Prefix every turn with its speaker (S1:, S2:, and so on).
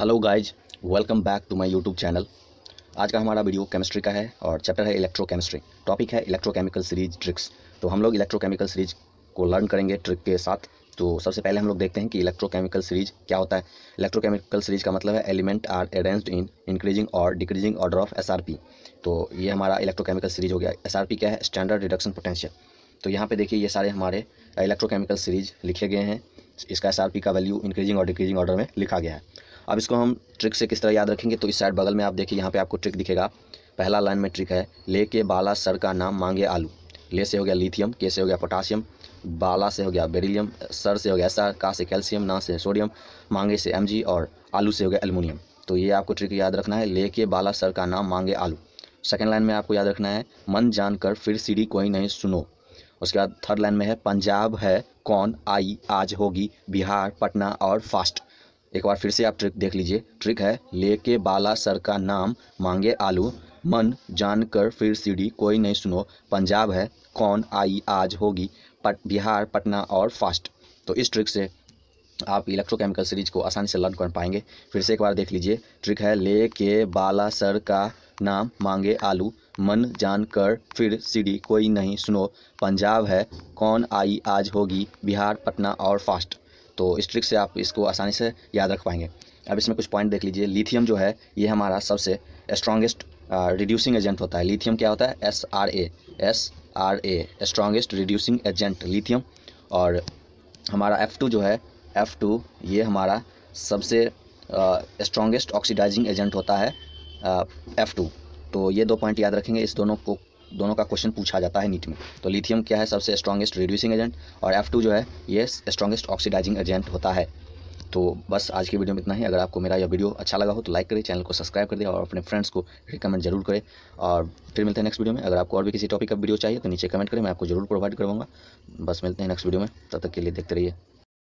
S1: hello guys welcome back to my YouTube channel आज का हमारा वीडियो केमिस्ट्री का है और चैप्टर है इलेक्ट्रोकेमिस्ट्री टॉपिक है इलेक्ट्रोकेमिकल सीरीज ट्रिक्स तो हम लोग इलेक्ट्रोकेमिकल सीरीज को लर्न करेंगे ट्रिक के साथ तो सबसे पहले हम लोग देखते हैं कि इलेक्ट्रोकेमिकल सीरीज क्या होता है इलेक्ट्रोकेमिकल सीरीज का मतलब है element are arranged in increasing और डिक्रीजिंग ऑर्डर ऑफ एस तो ये हमारा इलेक्ट्रोकेमिकल सीरीज हो गया एस क्या है स्टैंडर्ड रिडक्शन पोटेंशियल तो यहाँ पे देखिए ये सारे हमारे इलेक्ट्रोकेमिकल सीरीज लिखे गए हैं इसका एस का वैल्यू इंक्रीजिंग और डिक्रीजिंग ऑर्डर में लिखा गया है अब इसको हम ट्रिक से किस तरह याद रखेंगे तो इस साइड बगल में आप देखिए यहाँ पे आपको ट्रिक दिखेगा पहला लाइन में ट्रिक है ले के बाला सर का नाम मांगे आलू ले से हो गया लिथियम के से हो गया पोटासियम बाला से हो गया बेरिलियम सर से हो गया सर का से कैल्शियम ना से सोडियम मांगे से एम और आलू से हो गया एलमिनियम तो ये आपको ट्रिक याद रखना है ले के बाला सर का नाम मांगे आलू सेकेंड लाइन में आपको याद रखना है मन जान कर फिर सीढ़ी कोई नहीं सुनो उसके बाद थर्ड लाइन में है पंजाब है कौन आई आज होगी बिहार पटना और फास्ट एक बार फिर से आप ट्रिक देख लीजिए ट्रिक है लेके बाला सर का नाम मांगे आलू मन जान कर फिर सीढ़ी कोई नहीं सुनो पंजाब है कौन आई आज होगी पट बिहार पटना और फास्ट तो इस ट्रिक से आप इलेक्ट्रोकेमिकल सीरीज को आसानी से लर्न कर पाएंगे फिर से एक बार देख लीजिए ट्रिक है ले के बाला सर का नाम मांगे आलू मन जान कर फिर सीढ़ी कोई नहीं सुनो पंजाब है कौन आई आज होगी बिहार पटना और फास्ट तो इस ट्रिक से आप इसको आसानी से याद रख पाएंगे अब इसमें कुछ पॉइंट देख लीजिए लिथियम जो है ये हमारा सबसे स्ट्रॉन्गेस्ट रिड्यूसिंग एजेंट होता है लिथियम क्या होता है S R A S R A strongest reducing agent lithium और हमारा एफ़ टू जो है एफ़ टू ये हमारा सबसे स्ट्रॉन्गेस्ट ऑक्सीडाइजिंग एजेंट होता है एफ़ टू तो ये दो पॉइंट याद रखेंगे इस दोनों को दोनों का क्वेश्चन पूछा जाता है नीट में तो लिथियम क्या है सबसे स्ट्रॉगेस्ट रिड्यूसिंग एजेंट और एफ जो है ये स्ट्रॉगेस्ट ऑक्सीडाइजिंग एजेंट होता है तो बस आज की वीडियो में इतना ही अगर आपको मेरा यह वीडियो अच्छा लगा हो तो लाइक करें चैनल को सब्सक्राइब कर दें और अपने फ्रेंड्स को रिकमेंड जरूर करें और फिर मिलते हैं नेक्स्ट वीडियो में अगर आपको और भी किसी टॉपिक का वीडियो चाहिए तो नीचे कमेंट करें मैं आपको जरूर प्रोवाइड करवाऊंगा बस मिलते हैं नेक्स्ट वीडियो में तब तक के लिए देखते रहिए